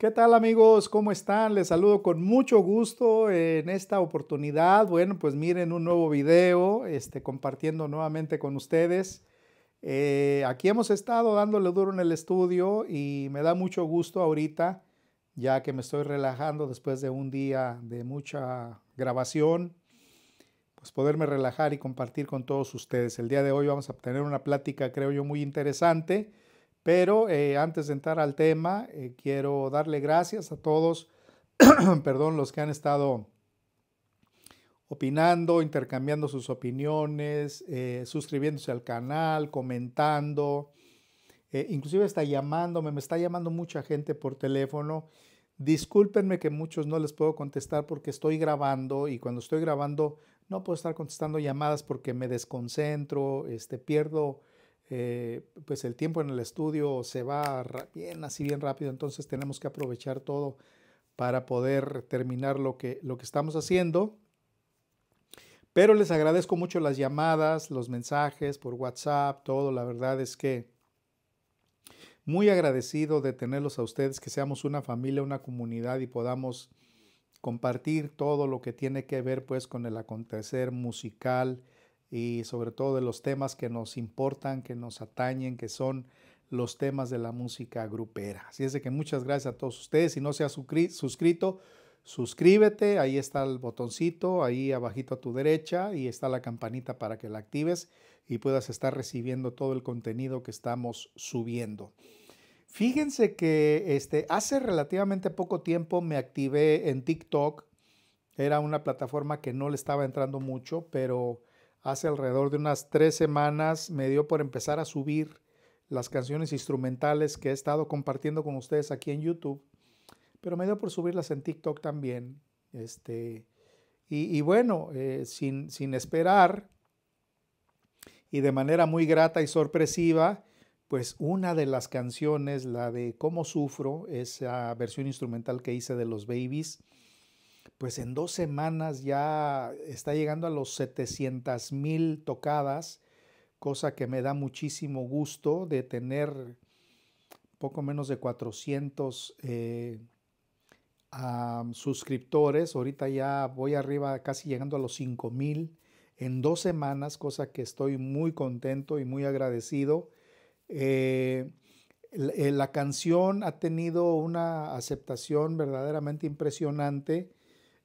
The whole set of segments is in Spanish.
¿Qué tal amigos? ¿Cómo están? Les saludo con mucho gusto en esta oportunidad. Bueno, pues miren un nuevo video este, compartiendo nuevamente con ustedes. Eh, aquí hemos estado dándole duro en el estudio y me da mucho gusto ahorita, ya que me estoy relajando después de un día de mucha grabación, pues poderme relajar y compartir con todos ustedes. El día de hoy vamos a tener una plática, creo yo, muy interesante pero eh, antes de entrar al tema, eh, quiero darle gracias a todos, perdón, los que han estado opinando, intercambiando sus opiniones, eh, suscribiéndose al canal, comentando, inclusive está llamándome, me está llamando mucha gente por teléfono. Discúlpenme que muchos no les puedo contestar porque estoy grabando y cuando estoy grabando no puedo estar contestando llamadas porque me desconcentro, este, pierdo eh, pues el tiempo en el estudio se va bien, así bien rápido, entonces tenemos que aprovechar todo para poder terminar lo que, lo que estamos haciendo. Pero les agradezco mucho las llamadas, los mensajes por WhatsApp, todo. La verdad es que muy agradecido de tenerlos a ustedes, que seamos una familia, una comunidad y podamos compartir todo lo que tiene que ver pues con el acontecer musical, y sobre todo de los temas que nos importan, que nos atañen, que son los temas de la música grupera. Así es que muchas gracias a todos ustedes. Si no se ha suscrito, suscríbete, ahí está el botoncito, ahí abajito a tu derecha y está la campanita para que la actives y puedas estar recibiendo todo el contenido que estamos subiendo. Fíjense que este, hace relativamente poco tiempo me activé en TikTok. Era una plataforma que no le estaba entrando mucho, pero hace alrededor de unas tres semanas me dio por empezar a subir las canciones instrumentales que he estado compartiendo con ustedes aquí en YouTube, pero me dio por subirlas en TikTok también. Este, y, bueno, eh, sin, sin esperar y de manera muy grata y sorpresiva, pues una de las canciones, la de Cómo Sufro, esa versión instrumental que hice de Los Babies, pues en dos semanas ya está llegando a los 700 mil tocadas, cosa que me da muchísimo gusto de tener poco menos de 400 eh, suscriptores. Ahorita ya voy arriba, casi llegando a los 5 mil en dos semanas, cosa que estoy muy contento y muy agradecido. Eh, eh, la canción ha tenido una aceptación verdaderamente impresionante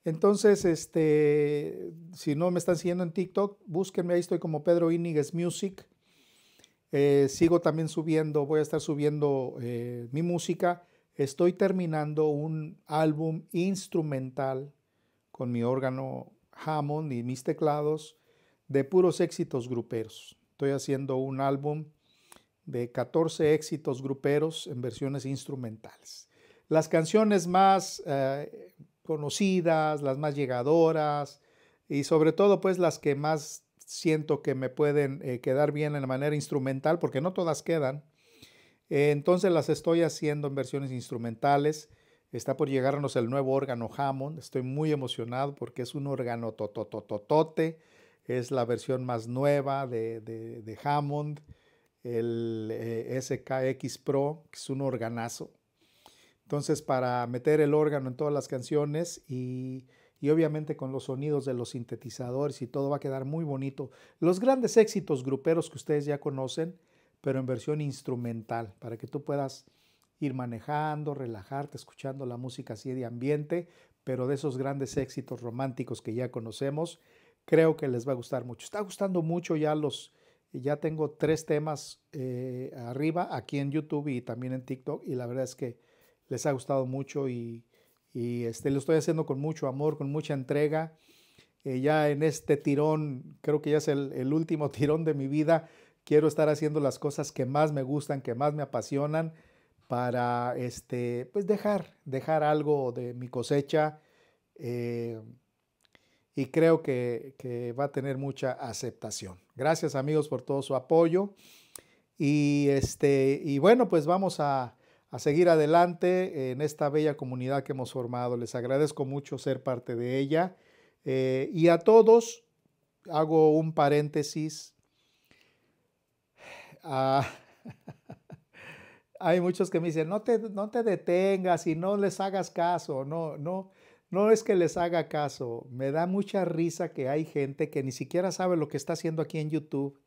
entonces, este, si no me están siguiendo en TikTok, búsquenme, ahí estoy como Pedro Iniguez Music. Eh, sigo también subiendo, voy a estar subiendo eh, mi música. Estoy terminando un álbum instrumental con mi órgano Hammond y mis teclados de puros éxitos gruperos. Estoy haciendo un álbum de 14 éxitos gruperos en versiones instrumentales. Las canciones más... Eh, conocidas, las más llegadoras y sobre todo pues las que más siento que me pueden eh, quedar bien en manera instrumental, porque no todas quedan. Eh, entonces las estoy haciendo en versiones instrumentales. Está por llegarnos el nuevo órgano Hammond. Estoy muy emocionado porque es un órgano totototote. Es la versión más nueva de, Hammond, el eh, SKX Pro, que es un organazo. Entonces, para meter el órgano en todas las canciones y, obviamente con los sonidos de los sintetizadores y todo va a quedar muy bonito. Los grandes éxitos gruperos que ustedes ya conocen, pero en versión instrumental, para que tú puedas ir manejando, relajarte, escuchando la música así de ambiente, pero de esos grandes éxitos románticos que ya conocemos, creo que les va a gustar mucho. Está gustando mucho ya los, ya tengo tres temas eh, arriba aquí en YouTube y también en TikTok y la verdad es que les ha gustado mucho y, este, lo estoy haciendo con mucho amor, con mucha entrega. Eh, ya en este tirón, creo que ya es el, último tirón de mi vida, quiero estar haciendo las cosas que más me gustan, que más me apasionan, para este, pues dejar, dejar algo de mi cosecha. Eh, y creo que, que, va a tener mucha aceptación. Gracias amigos por todo su apoyo. Y, este, y bueno, pues vamos a, a seguir adelante en esta bella comunidad que hemos formado. Les agradezco mucho ser parte de ella. Eh, y a todos, hago un paréntesis ah, hay muchos que me dicen, no te, no te detengas y no les hagas caso. No, no, no es que les haga caso. Me da mucha risa que hay gente que ni siquiera sabe lo que está haciendo aquí en YouTube.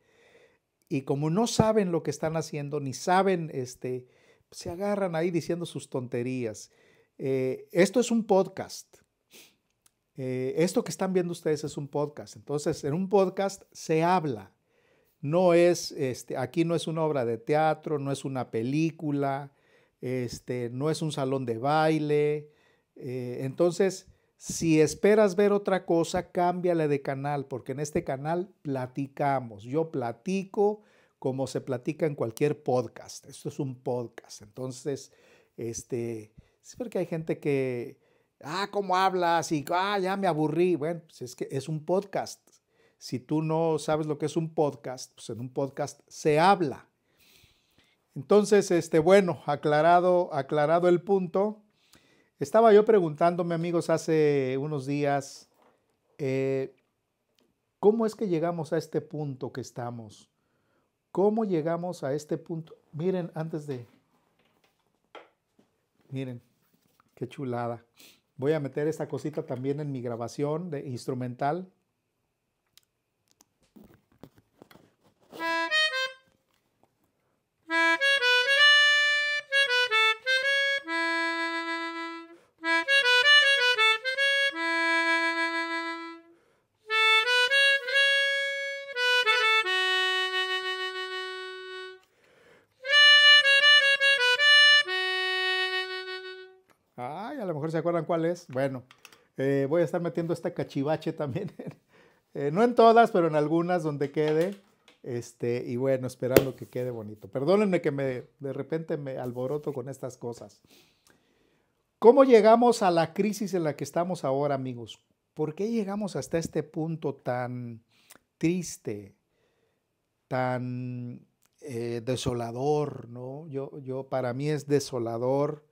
Y como no saben lo que están haciendo, ni saben este, se agarran ahí diciendo sus tonterías. Eh, esto es un podcast. Eh, esto que están viendo ustedes es un podcast. Entonces, en un podcast se habla. No es, este, aquí no es una obra de teatro, no es una película, este, no es un salón de baile. Eh, entonces, si esperas ver otra cosa, cámbiale de canal, porque en este canal platicamos. Yo platico como se platica en cualquier podcast. Esto es un podcast. Entonces, este, es porque hay gente que, ah, ¿cómo hablas? Y, ah, ya me aburrí. Bueno, pues es que es un podcast. Si tú no sabes lo que es un podcast, pues en un podcast se habla. Entonces, este, bueno, aclarado, aclarado el punto. Estaba yo preguntándome, amigos, hace unos días, eh, ¿cómo es que llegamos a este punto que estamos? ¿Cómo llegamos a este punto? Miren, antes de... Miren, qué chulada. Voy a meter esta cosita también en mi grabación de instrumental acuerdan cuál es? Bueno, eh, voy a estar metiendo esta cachivache también. Eh, no en todas, pero en algunas donde quede. Este, y bueno, esperando que quede bonito. Perdónenme que me, de repente me alboroto con estas cosas. ¿Cómo llegamos a la crisis en la que estamos ahora, amigos? ¿Por qué llegamos hasta este punto tan triste, tan eh, desolador, ¿no? Yo, yo, para mí es desolador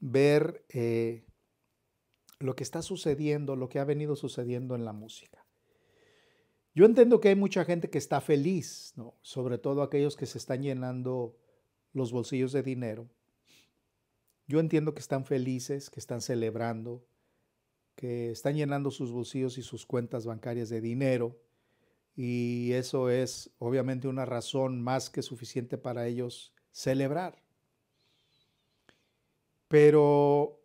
ver eh, lo que está sucediendo, lo que ha venido sucediendo en la música. Yo entiendo que hay mucha gente que está feliz, sobre todo aquellos que se están llenando los bolsillos de dinero. Yo entiendo que están felices, que están celebrando, que están llenando sus bolsillos y sus cuentas bancarias de dinero. Y eso es obviamente una razón más que suficiente para ellos celebrar. Pero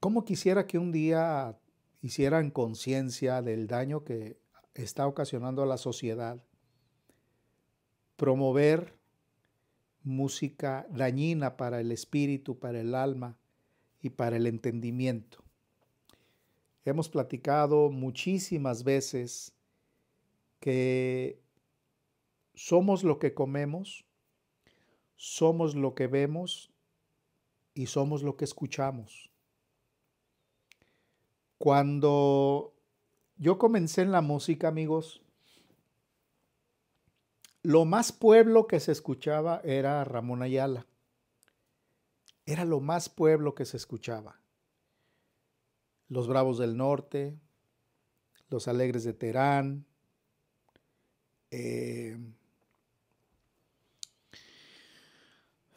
¿Cómo quisiera que un día hicieran conciencia del daño que está ocasionando a la sociedad promover música dañina para el espíritu, para el alma y para el entendimiento? Hemos platicado muchísimas veces que somos lo que comemos, somos lo que vemos y somos lo que escuchamos. Cuando yo comencé en la música, amigos, lo más pueblo que se escuchaba era Ramón Ayala. Era lo más pueblo que se escuchaba. Los Bravos del Norte, los Alegres de Terán, eh,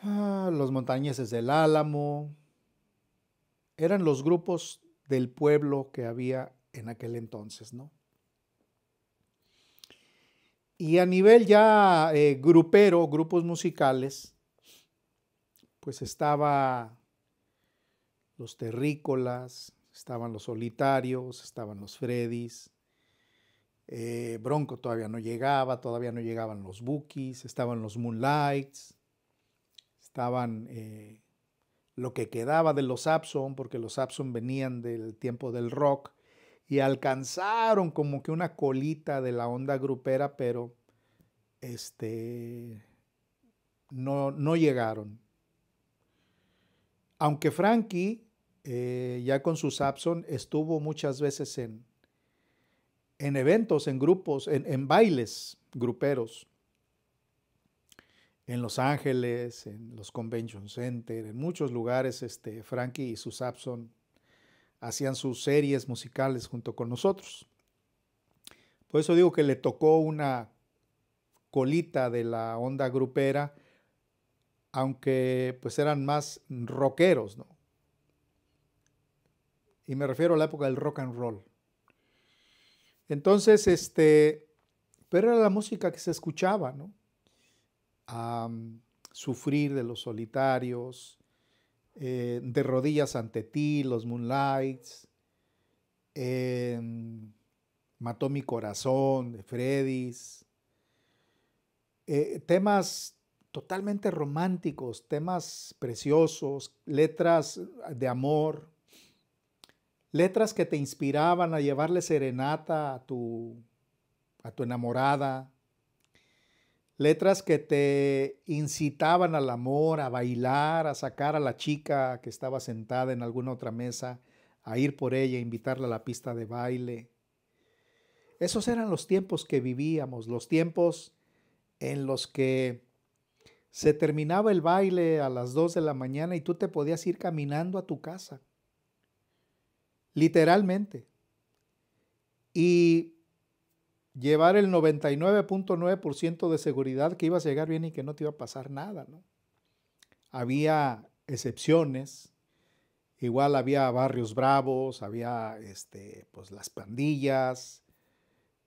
ah, los Montañeses del Álamo. Eran los grupos del pueblo que había en aquel entonces, ¿no? Y a nivel ya eh, grupero, grupos musicales, pues estaba los terrícolas, estaban los solitarios, estaban los Freddys, eh, Bronco todavía no llegaba, todavía no llegaban los Bookies, estaban los Moonlights, estaban eh, lo que quedaba de los Abson, porque los Abson venían del tiempo del rock, y alcanzaron como que una colita de la onda grupera, pero este, no, llegaron. Aunque Frankie, eh, ya con sus Sapson, estuvo muchas veces en, en eventos, en grupos, en bailes gruperos en Los Ángeles, en los Convention Center, en muchos lugares, este, Frankie y sus Abson hacían sus series musicales junto con nosotros. Por eso digo que le tocó una colita de la onda grupera, aunque pues eran más rockeros, ¿no? Y me refiero a la época del rock and roll. Entonces, este, pero era la música que se escuchaba, ¿no? a sufrir de los solitarios, eh, de rodillas ante ti, los moonlights, em, mató mi corazón, de Freddy's, eh, temas totalmente románticos, temas preciosos, letras de amor, letras que te inspiraban a llevarle serenata a tu, a tu enamorada, letras que te incitaban al amor, a bailar, a sacar a la chica que estaba sentada en alguna otra mesa, a ir por ella, invitarla a la pista de baile. Esos eran los tiempos que vivíamos, los tiempos en los que se terminaba el baile a las 2 de la mañana y tú te podías ir caminando a tu casa. Literalmente. Y llevar el 99.9% de seguridad que ibas a llegar bien y que no te iba a pasar nada. ¿no? Había excepciones, igual había barrios bravos, había este, pues, las pandillas.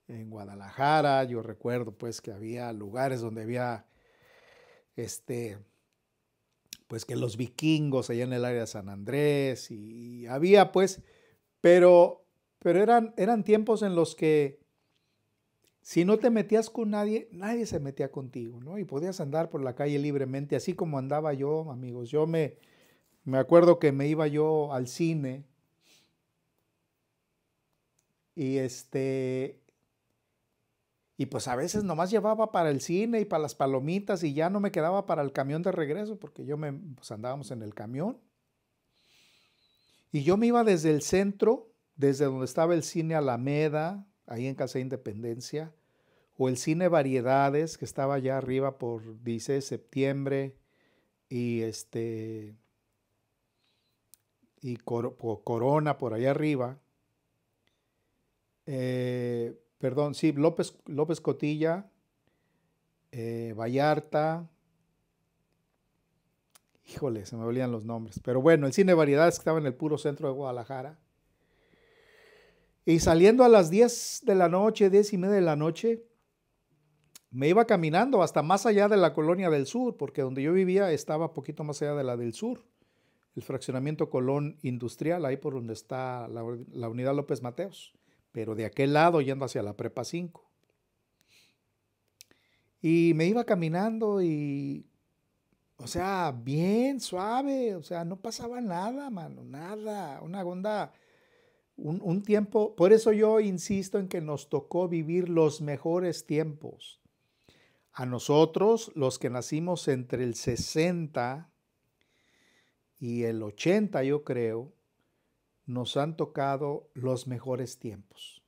En Guadalajara, yo recuerdo pues que había lugares donde había este, pues que los vikingos allá en el área de San Andrés y, había pues, pero, pero eran, eran tiempos en los que si no te metías con nadie, nadie se metía contigo, ¿no? Y podías andar por la calle libremente, así como andaba yo, amigos. Yo me, me acuerdo que me iba yo al cine y este... Y pues a veces nomás llevaba para el cine y para las palomitas y ya no me quedaba para el camión de regreso porque yo me, pues, andábamos en el camión. Y yo me iba desde el centro, desde donde estaba el cine Alameda, ahí en de Independencia, o el Cine Variedades, que estaba allá arriba por dice, septiembre, y este y Corona por allá arriba. Eh, perdón, sí, López, López Cotilla, eh, Vallarta. Híjole, se me olvidan los nombres. Pero bueno, el Cine Variedades que estaba en el puro centro de Guadalajara. Y saliendo a las 10 de la noche, 10 y media de la noche, me iba caminando hasta más allá de la colonia del sur, porque donde yo vivía estaba poquito más allá de la del sur, el fraccionamiento Colón Industrial, ahí por donde está la, unidad López Mateos, pero de aquel lado yendo hacia la Prepa 5. Y me iba caminando y, o sea, bien, suave, o sea, no pasaba nada, mano, nada, una gonda... Un, tiempo, por eso yo insisto en que nos tocó vivir los mejores tiempos. A nosotros, los que nacimos entre el 60 y el 80, yo creo, nos han tocado los mejores tiempos.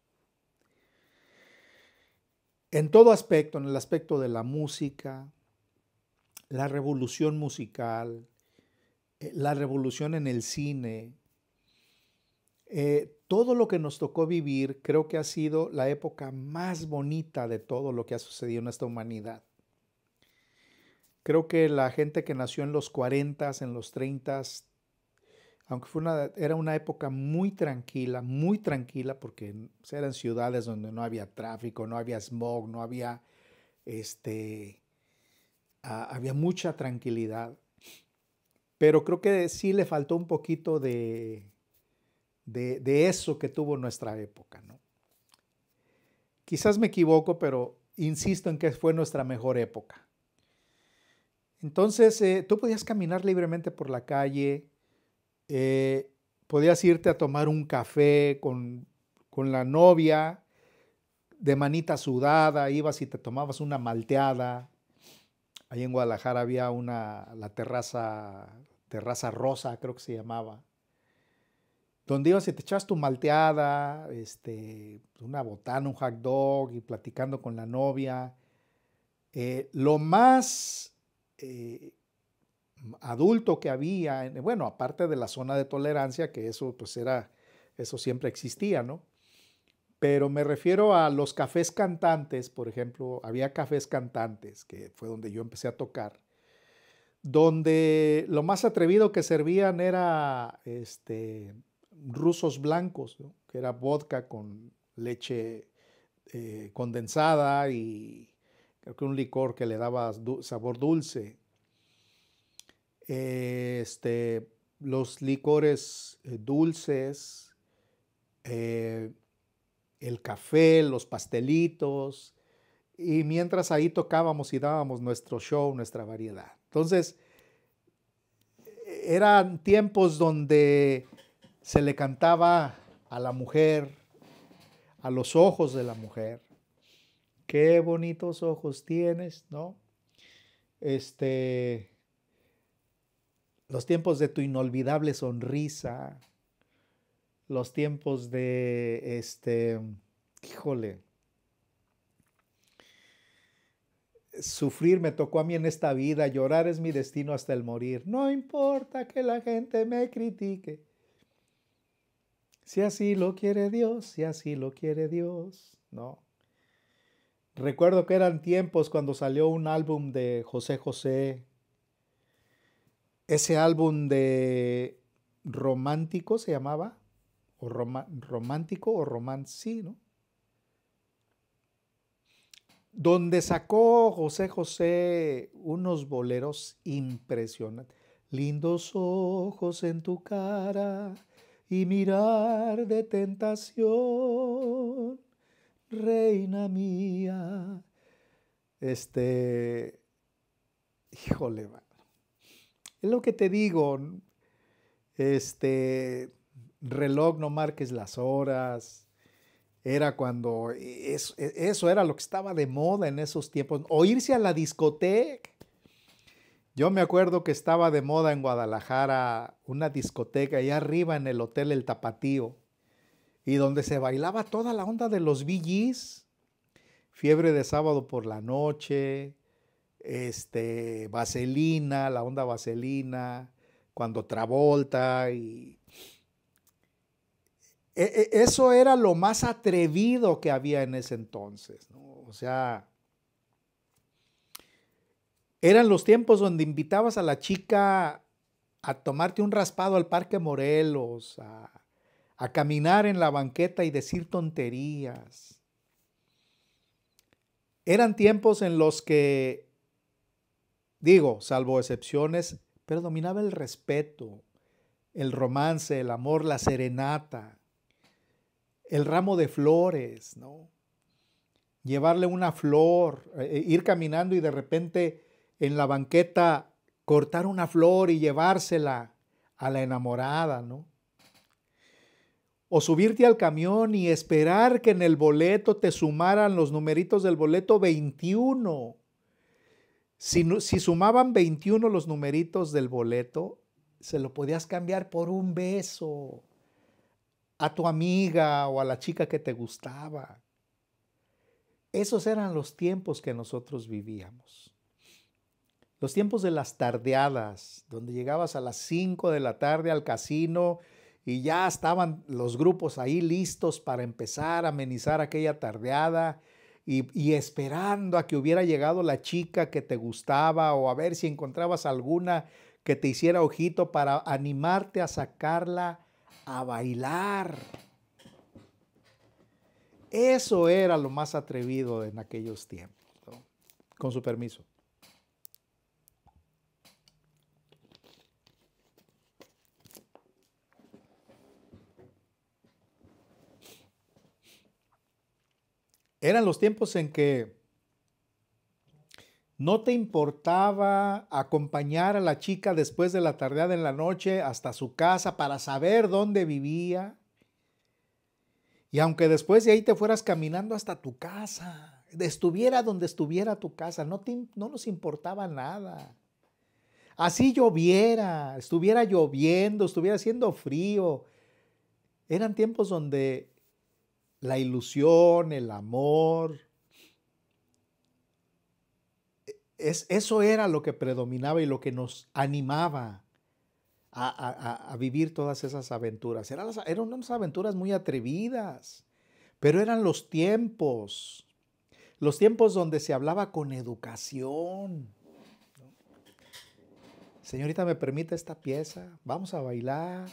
En todo aspecto, en el aspecto de la música, la revolución musical, eh, la revolución en el cine, eh, todo lo que nos tocó vivir creo que ha sido la época más bonita de todo lo que ha sucedido en esta humanidad. Creo que la gente que nació en los 40, en los 30, aunque fue una, era una época muy tranquila, muy tranquila, porque pues, eran ciudades donde no había tráfico, no había smog, no había, este, ah, había mucha tranquilidad. Pero creo que sí le faltó un poquito de, de, eso que tuvo nuestra época. Quizás me equivoco, pero insisto en que fue nuestra mejor época. Entonces, eh, tú podías caminar libremente por la calle, eh, podías irte a tomar un café con, con, la novia, de manita sudada, ibas y te tomabas una malteada. Ahí en Guadalajara había una, la terraza, terraza rosa, creo que se llamaba, donde ibas y te echabas tu malteada, este, una botana, un hot dog y platicando con la novia. Eh, lo más eh, adulto que había, bueno, aparte de la zona de tolerancia, que eso pues era, eso siempre existía, ¿no? Pero me refiero a los cafés cantantes, por ejemplo, había cafés cantantes, que fue donde yo empecé a tocar, donde lo más atrevido que servían era este, rusos blancos, que era vodka con leche eh, condensada y creo que un licor que le daba sabor dulce. este, los licores eh, dulces, eh, el café, los pastelitos, y mientras ahí tocábamos y dábamos nuestro show, nuestra variedad. Entonces, eran tiempos donde se le cantaba a la mujer, a los ojos de la mujer. Qué bonitos ojos tienes, ¿no? Este, los tiempos de tu inolvidable sonrisa, los tiempos de, este, híjole, sufrir me tocó a mí en esta vida, llorar es mi destino hasta el morir. No importa que la gente me critique si así lo quiere Dios, si así lo quiere Dios, ¿no? Recuerdo que eran tiempos cuando salió un álbum de José José, ese álbum de romántico se llamaba, o romántico o Román, Donde sacó José José unos boleros impresionantes. Lindos ojos en tu cara, y mirar de tentación, reina mía. Este, híjole, es lo que te digo, este, reloj no marques las horas, era cuando, eso, e, eso era lo que estaba de moda en esos tiempos, o irse a la discoteca, yo me acuerdo que estaba de moda en Guadalajara una discoteca allá arriba en el Hotel El Tapatío y donde se bailaba toda la onda de los VGs. Fiebre de sábado por la noche, este, Vaselina, la onda Vaselina, cuando Travolta y... E, e, eso era lo más atrevido que había en ese entonces, O sea, eran los tiempos donde invitabas a la chica a tomarte un raspado al Parque Morelos, a, caminar en la banqueta y decir tonterías. Eran tiempos en los que, digo, salvo excepciones, pero dominaba el respeto, el romance, el amor, la serenata, el ramo de flores, ¿no? Llevarle una flor, eh, ir caminando y de repente en la banqueta cortar una flor y llevársela a la enamorada, ¿no? O subirte al camión y esperar que en el boleto te sumaran los numeritos del boleto 21. Si, si sumaban 21 los numeritos del boleto, se lo podías cambiar por un beso a tu amiga o a la chica que te gustaba. Esos eran los tiempos que nosotros vivíamos. Los tiempos de las tardeadas, donde llegabas a las 5 de la tarde al casino y ya estaban los grupos ahí listos para empezar a amenizar aquella tardeada y, esperando a que hubiera llegado la chica que te gustaba o a ver si encontrabas alguna que te hiciera ojito para animarte a sacarla a bailar. Eso era lo más atrevido en aquellos tiempos, con su permiso. Eran los tiempos en que no te importaba acompañar a la chica después de la tardeada en la noche hasta su casa para saber dónde vivía. Y aunque después de ahí te fueras caminando hasta tu casa, estuviera donde estuviera tu casa, no, no nos importaba nada. Así lloviera, estuviera lloviendo, estuviera haciendo frío. Eran tiempos donde la ilusión, el amor. E, es, eso era lo que predominaba y lo que nos animaba a, vivir todas esas aventuras. Eran, eran unas aventuras muy atrevidas, pero eran los tiempos, los tiempos donde se hablaba con educación. Señorita, ¿me permite esta pieza? Vamos a bailar.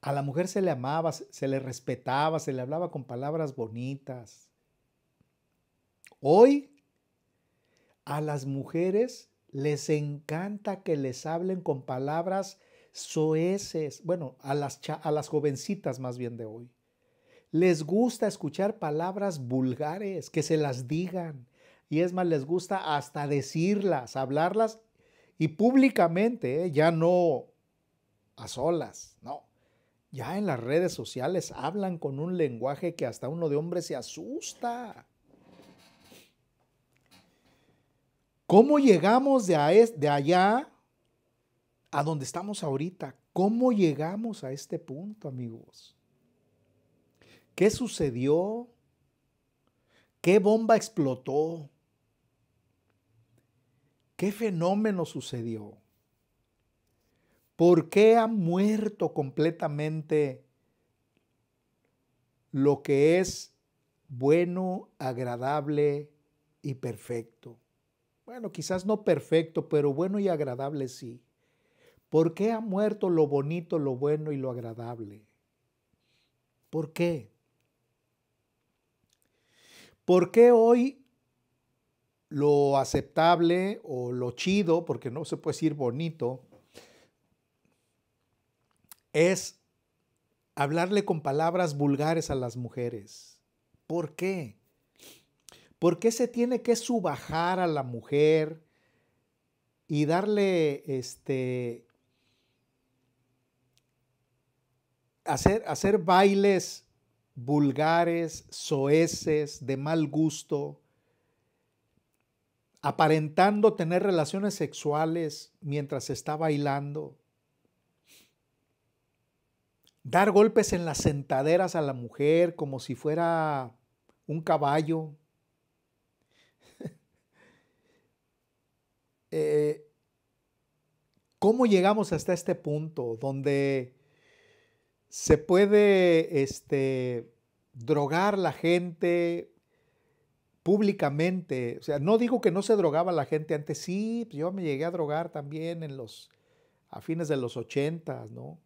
A la mujer se le amaba, se le respetaba, se le hablaba con palabras bonitas. Hoy a las mujeres les encanta que les hablen con palabras soeces, bueno, a las, a las jovencitas más bien de hoy. Les gusta escuchar palabras vulgares, que se las digan. Y es más, les gusta hasta decirlas, hablarlas y públicamente, ¿eh? ya no a solas, no. Ya en las redes sociales hablan con un lenguaje que hasta uno de hombre se asusta. ¿Cómo llegamos de, de allá a donde estamos ahorita? ¿Cómo llegamos a este punto, amigos? ¿Qué sucedió? ¿Qué bomba explotó? ¿Qué fenómeno sucedió? ¿Por qué ha muerto completamente lo que es bueno, agradable y perfecto? Bueno, quizás no perfecto, pero bueno y agradable sí. ¿Por qué ha muerto lo bonito, lo bueno y lo agradable? ¿Por qué? ¿Por qué hoy lo aceptable o lo chido, porque no se puede decir bonito, es hablarle con palabras vulgares a las mujeres. ¿Por qué? ¿Por qué se tiene que subajar a la mujer y darle este hacer, hacer bailes vulgares, soeces, de mal gusto, aparentando tener relaciones sexuales mientras está bailando? dar golpes en las sentaderas a la mujer como si fuera un caballo. Eh, ¿Cómo llegamos hasta este punto donde se puede este, drogar la gente públicamente? O sea, no digo que no se drogaba la gente antes, sí, yo me llegué a drogar también en los, a fines de los ochentas, ¿no?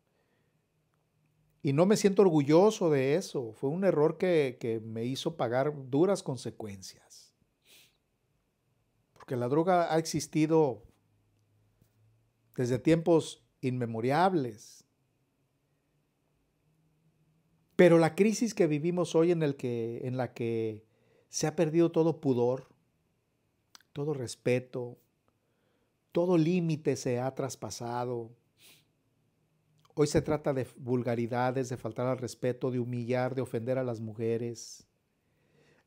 Y no me siento orgulloso de eso. Fue un error que, me hizo pagar duras consecuencias. Porque la droga ha existido desde tiempos inmemoriales. Pero la crisis que vivimos hoy en la que se ha perdido todo pudor, todo respeto, todo límite se ha traspasado, Hoy se trata de vulgaridades, de faltar al respeto, de humillar, de ofender a las mujeres.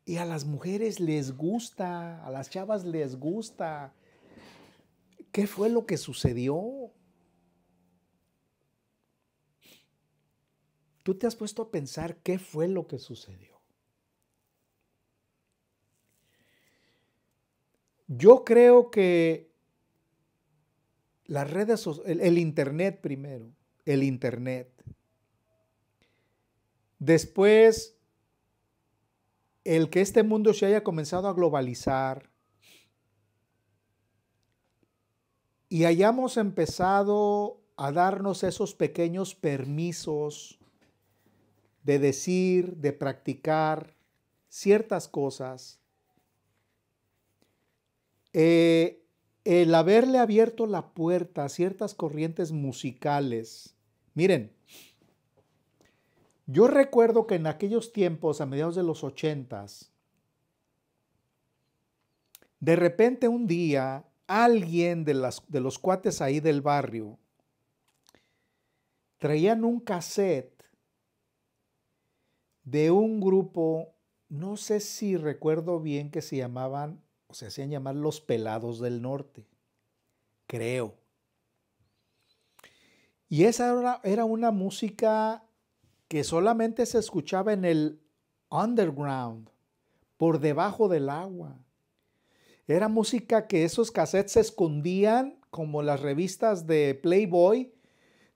Y a las mujeres les gusta, a las chavas les gusta. ¿Qué fue lo que sucedió? ¿Tú te has puesto a pensar qué fue lo que sucedió? Yo creo que las redes, el, el Internet primero, el Internet. Después, el que este mundo se haya comenzado a globalizar y hayamos empezado a darnos esos pequeños permisos de decir, de practicar ciertas cosas, eh, el haberle abierto la puerta a ciertas corrientes musicales, Miren, yo recuerdo que en aquellos tiempos, a mediados de los ochentas, de repente un día alguien de, los cuates ahí del barrio traían un cassette de un grupo, no sé si recuerdo bien que se llamaban, o se hacían llamar los Pelados del Norte, creo. Y esa era, una música que solamente se escuchaba en el underground, por debajo del agua. Era música que esos cassettes se escondían, como las revistas de Playboy,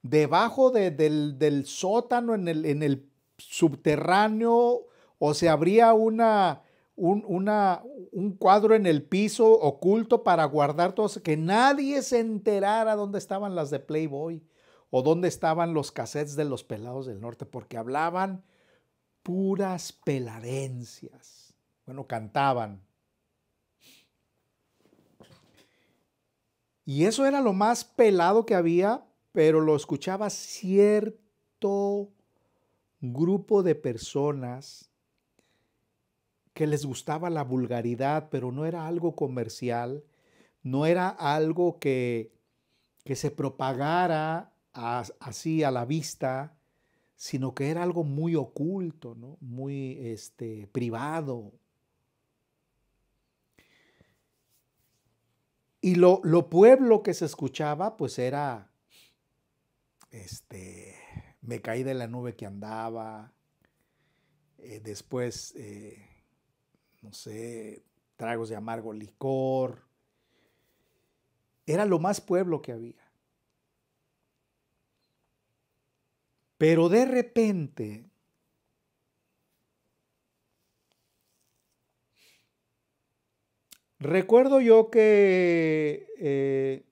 debajo del, sótano, en el, subterráneo, o se abría una, un, un cuadro en el piso oculto para guardar todo, que nadie se enterara dónde estaban las de Playboy o dónde estaban los cassettes de los pelados del norte, porque hablaban puras peladencias. Bueno, cantaban. Y eso era lo más pelado que había, pero lo escuchaba cierto grupo de personas que les gustaba la vulgaridad, pero no era algo comercial, no era algo que, que se propagara así a la vista, sino que era algo muy oculto, muy este, privado. Y lo, pueblo que se escuchaba, pues era, este, me caí de la nube que andaba, eh, después, eh, no sé, tragos de amargo licor. Era lo más pueblo que había. Pero de repente, recuerdo yo que eh,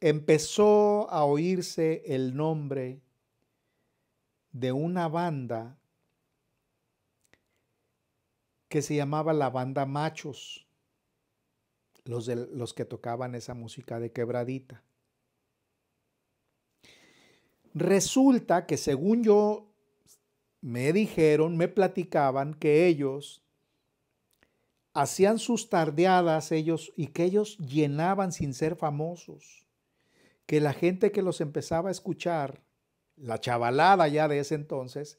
empezó a oírse el nombre de una banda que se llamaba la banda Machos, los, de, los que tocaban esa música de quebradita. Resulta que según yo me dijeron, me platicaban que ellos hacían sus tardeadas ellos y que ellos llenaban sin ser famosos, que la gente que los empezaba a escuchar, la chavalada ya de ese entonces,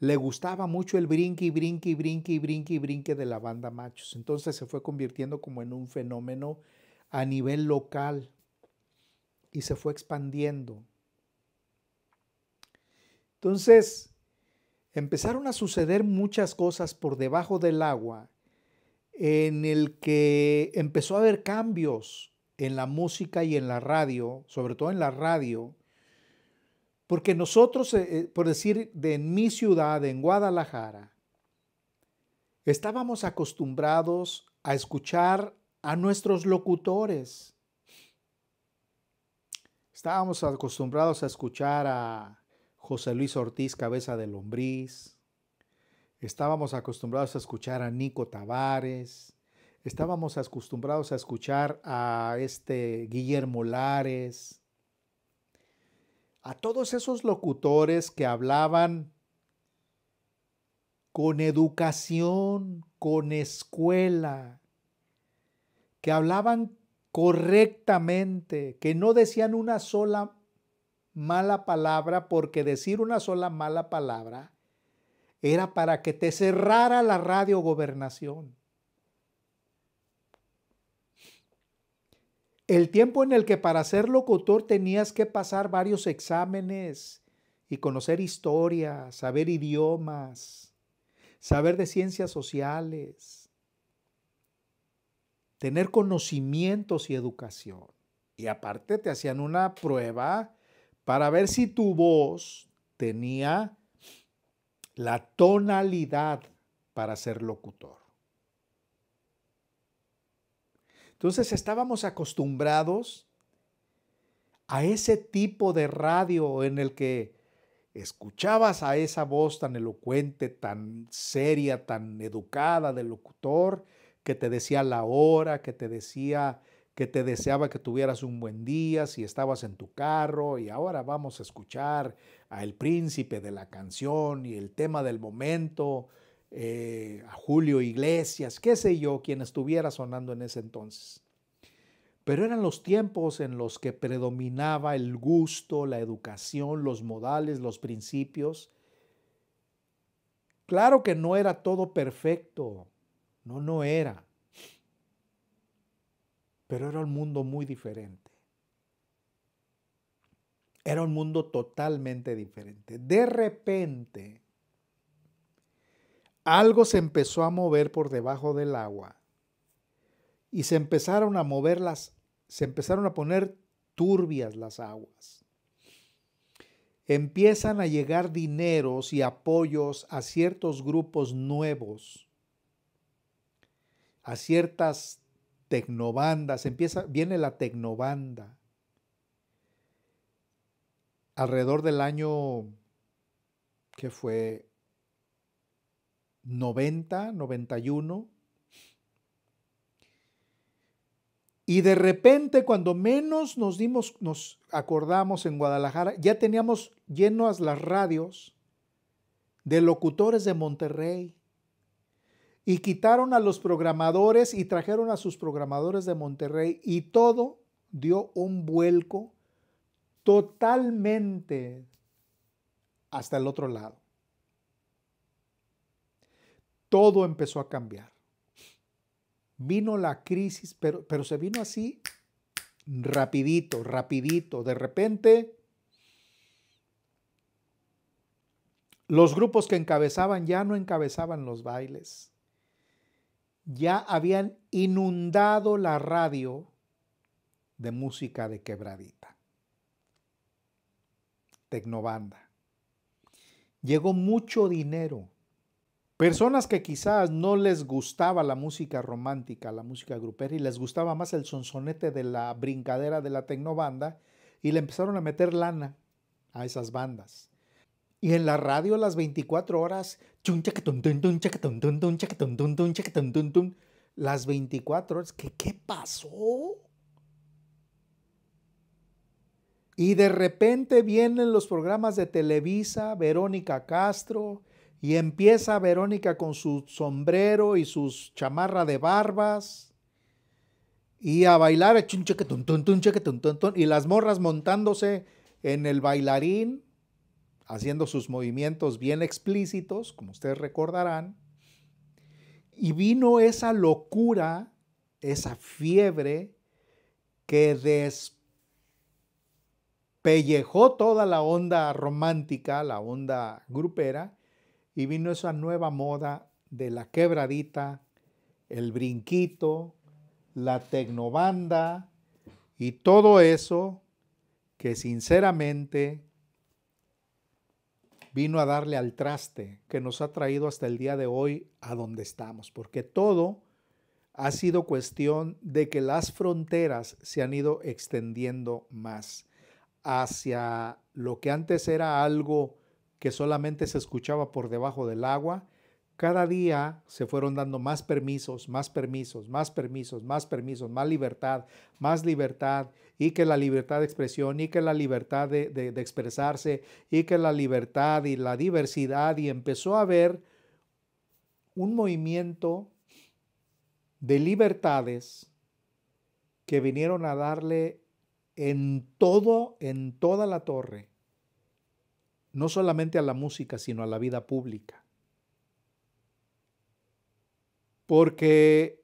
le gustaba mucho el brinque y brinque y brinque brinque brinque de la banda Machos. Entonces se fue convirtiendo como en un fenómeno a nivel local y se fue expandiendo. Entonces, empezaron a suceder muchas cosas por debajo del agua en el que empezó a haber cambios en la música y en la radio, sobre todo en la radio, porque nosotros, eh, eh, por decir, de mi ciudad, en Guadalajara, estábamos acostumbrados a escuchar a nuestros locutores. Estábamos acostumbrados a escuchar a José Luis Ortiz Cabeza de Lombriz, estábamos acostumbrados a escuchar a Nico Tavares, estábamos acostumbrados a escuchar a este Guillermo Lares, a todos esos locutores que hablaban con educación, con escuela, que hablaban correctamente, que no decían una sola mala palabra porque decir una sola mala palabra era para que te cerrara la radio gobernación. El tiempo en el que para ser locutor tenías que pasar varios exámenes y conocer historia, saber idiomas, saber de ciencias sociales, tener conocimientos y educación. Y aparte te hacían una prueba para ver si tu voz tenía la tonalidad para ser locutor. Entonces estábamos acostumbrados a ese tipo de radio en el que escuchabas a esa voz tan elocuente, tan seria, tan educada de locutor, que te decía la hora, que te decía que te deseaba que tuvieras un buen día si estabas en tu carro y ahora vamos a escuchar al príncipe de la canción y el tema del momento, eh, a Julio Iglesias, qué sé yo, quien estuviera sonando en ese entonces. Pero eran los tiempos en los que predominaba el gusto, la educación, los modales, los principios. Claro que no era todo perfecto, no, no era pero era un mundo muy diferente. Era un mundo totalmente diferente. De repente, algo se empezó a mover por debajo del agua y se empezaron a mover las, se empezaron a poner turbias las aguas. Empiezan a llegar dineros y apoyos a ciertos grupos nuevos, a ciertas tecnobandas, empieza, viene la tecnobanda. Alrededor del año que fue 90, 91. Y de repente, cuando menos nos dimos, nos acordamos en Guadalajara, ya teníamos llenas las radios de locutores de Monterrey, y quitaron a los programadores y trajeron a sus programadores de Monterrey y todo dio un vuelco totalmente hasta el otro lado. Todo empezó a cambiar. Vino la crisis, pero, pero se vino así rapidito, rapidito. De repente, los grupos que encabezaban ya no encabezaban los bailes ya habían inundado la radio de música de quebradita, tecnobanda. Llegó mucho dinero. Personas que quizás no les gustaba la música romántica, la música grupera, y les gustaba más el sonsonete de la brincadera de la tecnobanda, y le empezaron a meter lana a esas bandas. Y en la radio las 24 horas, las 24 horas, ¿qué, qué pasó? Y de repente vienen los programas de Televisa, Verónica Castro, y empieza Verónica con su sombrero y su chamarra de barbas. Y a bailar, y las morras montándose en el bailarín haciendo sus movimientos bien explícitos, como ustedes recordarán, y vino esa locura, esa fiebre que despellejó toda la onda romántica, la onda grupera, y vino esa nueva moda de la quebradita, el brinquito, la tecnobanda y todo eso que sinceramente vino a darle al traste que nos ha traído hasta el día de hoy a donde estamos, porque todo ha sido cuestión de que las fronteras se han ido extendiendo más hacia lo que antes era algo que solamente se escuchaba por debajo del agua cada día se fueron dando más permisos, más permisos, más permisos, más permisos, más libertad, más libertad, y que la libertad de expresión, y que la libertad de, expresarse, y que la libertad y la diversidad, y empezó a haber un movimiento de libertades que vinieron a darle en todo, en toda la torre, no solamente a la música, sino a la vida pública. porque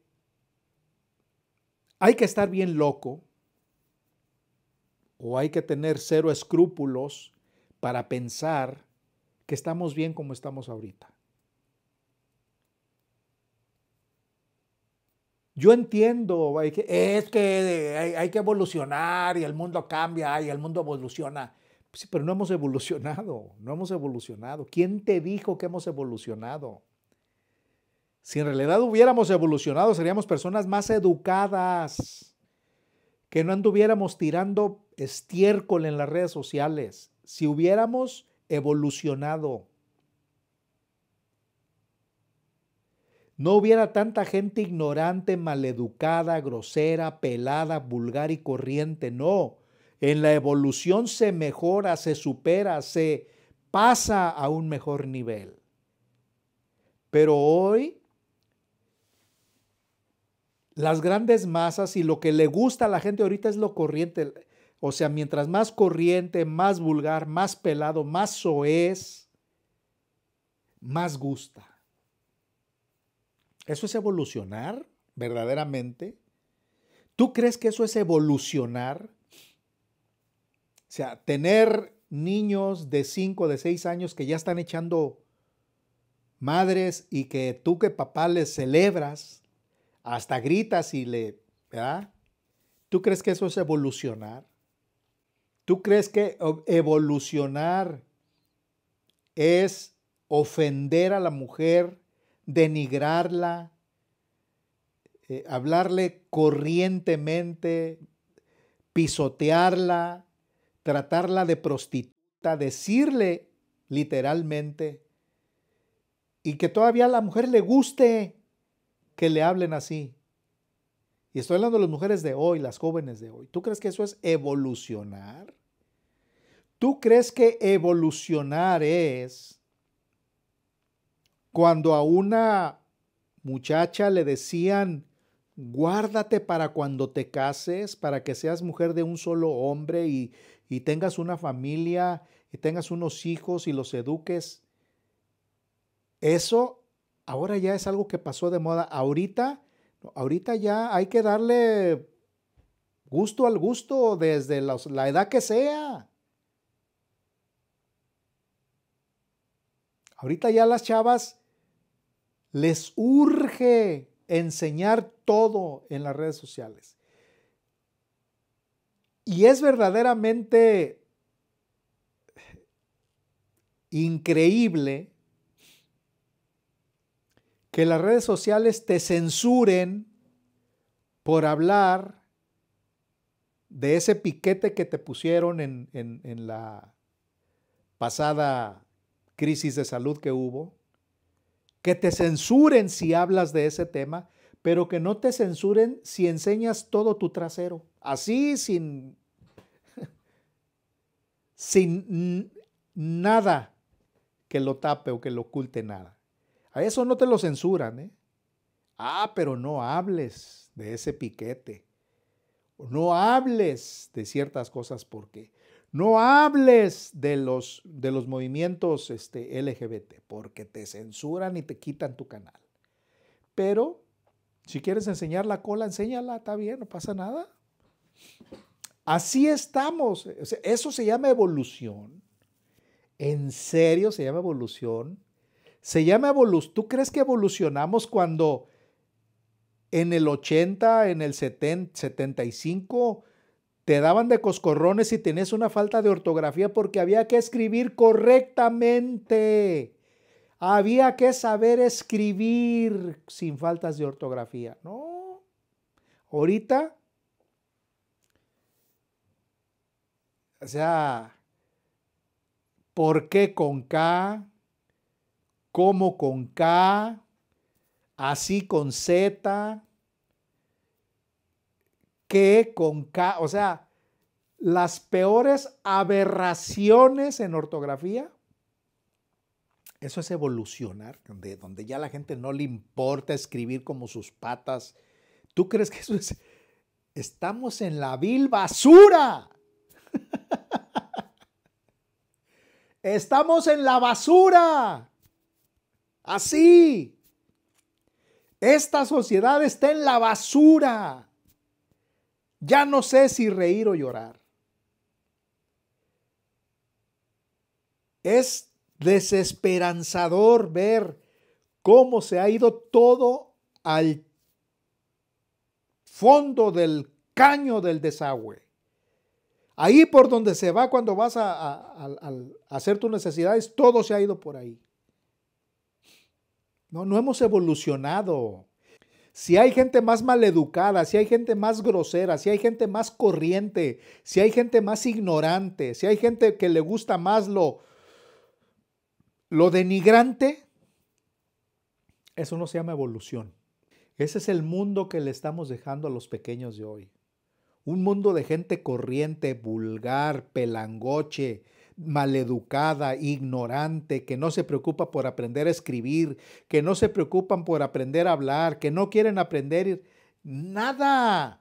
hay que estar bien loco o hay que tener cero escrúpulos para pensar que estamos bien como estamos ahorita. Yo entiendo, es que hay, que evolucionar y el mundo cambia y el mundo evoluciona. Sí, pero no hemos evolucionado, no hemos evolucionado. ¿Quién te dijo que hemos evolucionado? Si en realidad hubiéramos evolucionado, seríamos personas más educadas, que no anduviéramos tirando estiércol en las redes sociales, si hubiéramos evolucionado. No hubiera tanta gente ignorante, maleducada, grosera, pelada, vulgar y corriente. No, en la evolución se mejora, se supera, se pasa a un mejor nivel. Pero hoy las grandes masas y lo que le gusta a la gente ahorita es lo corriente. O sea, mientras más corriente, más vulgar, más pelado, más soez, más gusta. ¿Eso es evolucionar verdaderamente? ¿Tú crees que eso es evolucionar? O sea, tener niños de 5, de 6 años que ya están echando madres y que tú que papá les celebras, hasta gritas y le, ¿verdad? ¿Tú crees que eso es evolucionar? ¿Tú crees que evolucionar es ofender a la mujer, denigrarla, eh, hablarle corrientemente, pisotearla, tratarla de prostituta, decirle literalmente, y que todavía a la mujer le guste que le hablen así. Y estoy hablando de las mujeres de hoy, las jóvenes de hoy. ¿Tú crees que eso es evolucionar? ¿Tú crees que evolucionar es cuando a una muchacha le decían, guárdate para cuando te cases, para que seas mujer de un solo hombre y, y tengas una familia y tengas unos hijos y los eduques? Eso ahora ya es algo que pasó de moda. Ahorita, ahorita ya hay que darle gusto al gusto desde la edad que sea. Ahorita ya las chavas les urge enseñar todo en las redes sociales. Y es verdaderamente increíble que las redes sociales te censuren por hablar de ese piquete que te pusieron en, la pasada crisis de salud que hubo, que te censuren si hablas de ese tema, pero que no te censuren si enseñas todo tu trasero, así sin, sin nada que lo tape o que lo oculte nada. A eso no te lo censuran, ¿eh? Ah, pero no hables de ese piquete. No hables de ciertas cosas porque no hables de los, de los movimientos este, LGBT porque te censuran y te quitan tu canal. Pero si quieres enseñar la cola, enséñala, está bien, no pasa nada. Así estamos. Eso se llama evolución. En serio se llama evolución se llama evolución. ¿Tú crees que evolucionamos cuando en el 80, en el 70, 75 te daban de coscorrones y tenías una falta de ortografía porque había que escribir correctamente? Había que saber escribir sin faltas de ortografía. No. Ahorita, o sea, ¿por qué con K? como con K, así con Z, que con K, o sea, las peores aberraciones en ortografía. Eso es evolucionar, donde ya la gente no le importa escribir como sus patas. ¿Tú crees que eso es? Estamos en la vil basura. Estamos en la basura. Así. Esta sociedad está en la basura. Ya no sé si reír o llorar. Es desesperanzador ver cómo se ha ido todo al fondo del caño del desagüe. Ahí por donde se va cuando vas a, hacer tus necesidades, todo se ha ido por ahí. No, no hemos evolucionado. Si hay gente más maleducada, si hay gente más grosera, si hay gente más corriente, si hay gente más ignorante, si hay gente que le gusta más lo, lo denigrante, eso no se llama evolución. Ese es el mundo que le estamos dejando a los pequeños de hoy. Un mundo de gente corriente, vulgar, pelangoche, maleducada, ignorante, que no se preocupa por aprender a escribir, que no se preocupan por aprender a hablar, que no quieren aprender nada.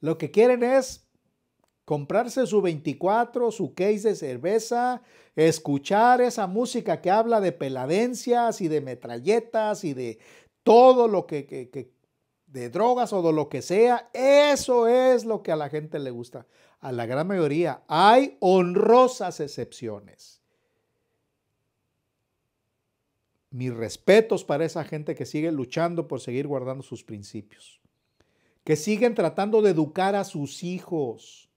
Lo que quieren es comprarse su 24, su case de cerveza, escuchar esa música que habla de peladencias y de metralletas y de todo lo que, que de drogas o de lo que sea. Eso es lo que a la gente le gusta a la gran mayoría. Hay honrosas excepciones. Mis respetos para esa gente que sigue luchando por seguir guardando sus principios, que siguen tratando de educar a sus hijos,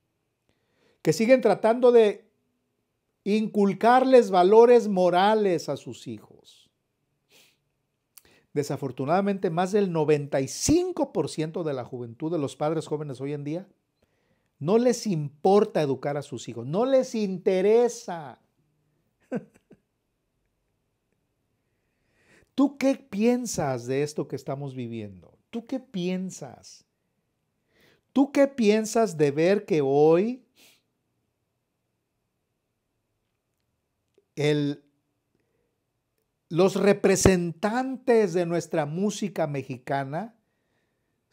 que siguen tratando de inculcarles valores morales a sus hijos. Desafortunadamente, más del 95% de la juventud de los padres jóvenes hoy en día no les importa educar a sus hijos, no les interesa. ¿Tú qué piensas de esto que estamos viviendo? ¿Tú qué piensas? ¿Tú qué piensas de ver que hoy los representantes de nuestra música mexicana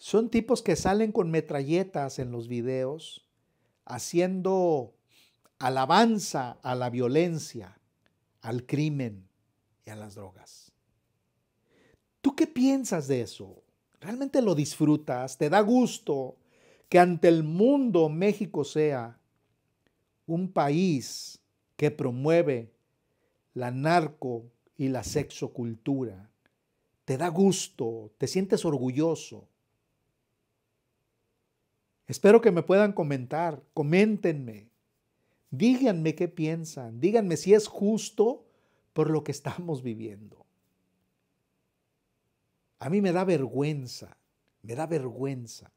son tipos que salen con metralletas en los videos, haciendo alabanza a la violencia, al crimen y a las drogas. ¿Tú qué piensas de eso? ¿Realmente lo disfrutas? ¿Te da gusto que ante el mundo México sea un país que promueve la narco y la sexocultura? ¿Te da gusto? ¿Te sientes orgulloso? Espero que me puedan comentar, coméntenme, díganme qué piensan, díganme si es justo por lo que estamos viviendo. A mí me da vergüenza, me da vergüenza.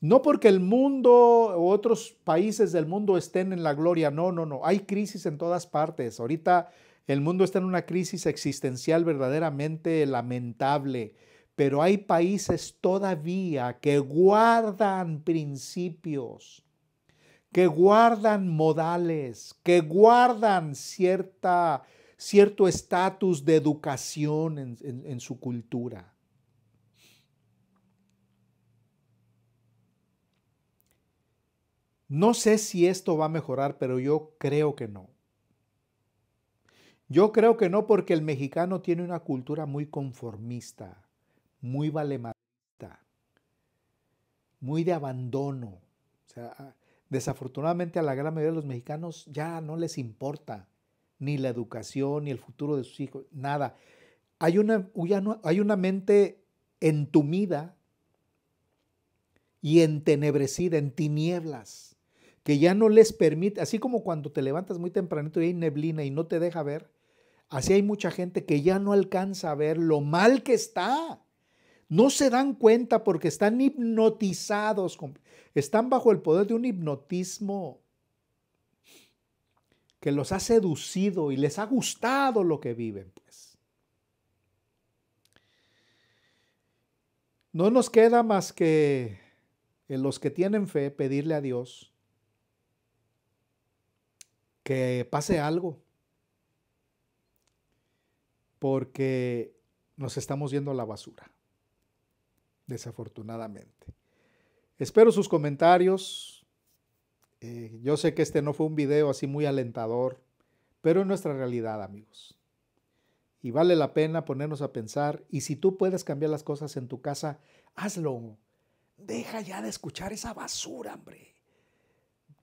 No porque el mundo o otros países del mundo estén en la gloria, no, no, no. Hay crisis en todas partes. Ahorita el mundo está en una crisis existencial verdaderamente lamentable pero hay países todavía que guardan principios, que guardan modales, que guardan cierta, cierto estatus de educación en su cultura. No sé si esto va a mejorar, pero yo creo que no. Yo creo que no porque el mexicano tiene una cultura muy conformista muy valemata, muy de abandono. O sea, ah, desafortunadamente a la gran mayoría de los mexicanos ya no les importa ni la educación, ni el futuro de sus hijos, nada. Hay una, hay una mente entumida y entenebrecida, en tinieblas, que ya no les permite, así como cuando te levantas muy tempranito y hay neblina y no te deja ver, así hay mucha gente que ya no alcanza a ver lo mal que está. No se dan cuenta porque están hipnotizados, están bajo el poder de un hipnotismo que los ha seducido y les ha gustado lo que viven, pues. No nos queda más que en los que tienen fe pedirle a Dios que pase algo, porque nos estamos yendo a la basura desafortunadamente. Espero sus comentarios. Eh, yo sé que este no fue un video así muy alentador, pero es nuestra realidad, amigos. Y vale la pena ponernos a pensar, y si tú puedes cambiar las cosas en tu casa, hazlo. Deja ya de escuchar esa basura, hombre.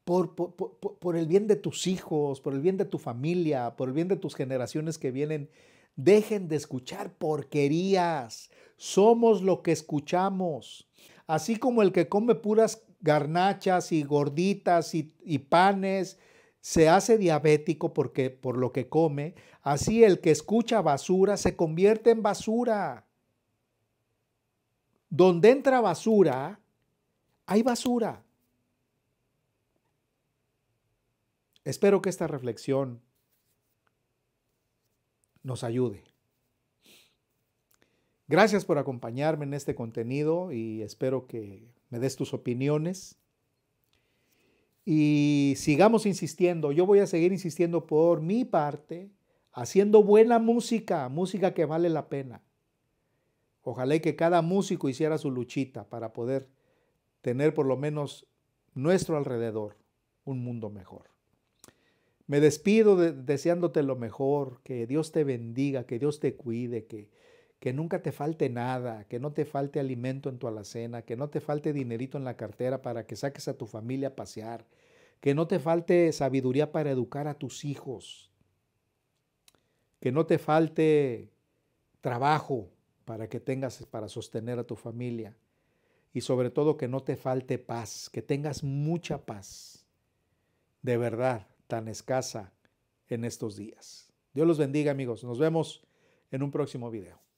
Por, por el bien de tus hijos, por el bien de tu familia, por el bien de tus generaciones que vienen, Dejen de escuchar porquerías. Somos lo que escuchamos. Así como el que come puras garnachas y gorditas y, panes se hace diabético porque por lo que come, así el que escucha basura se convierte en basura. Donde entra basura, hay basura. Espero que esta reflexión nos ayude. Gracias por acompañarme en este contenido y espero que me des tus opiniones. Y sigamos insistiendo, yo voy a seguir insistiendo por mi parte, haciendo buena música, música que vale la pena. Ojalá y que cada músico hiciera su luchita para poder tener por lo menos nuestro alrededor un mundo mejor. Me despido deseándote lo mejor, que Dios te bendiga, que Dios te cuide, que, que nunca te falte nada, que no te falte alimento en tu alacena, que no te falte dinerito en la cartera para que saques a tu familia a pasear, que no te falte sabiduría para educar a tus hijos, que no te falte trabajo para que tengas para sostener a tu familia y sobre todo que no te falte paz, que tengas mucha paz. De verdad, tan escasa en estos días. Dios los bendiga amigos. Nos vemos en un próximo video.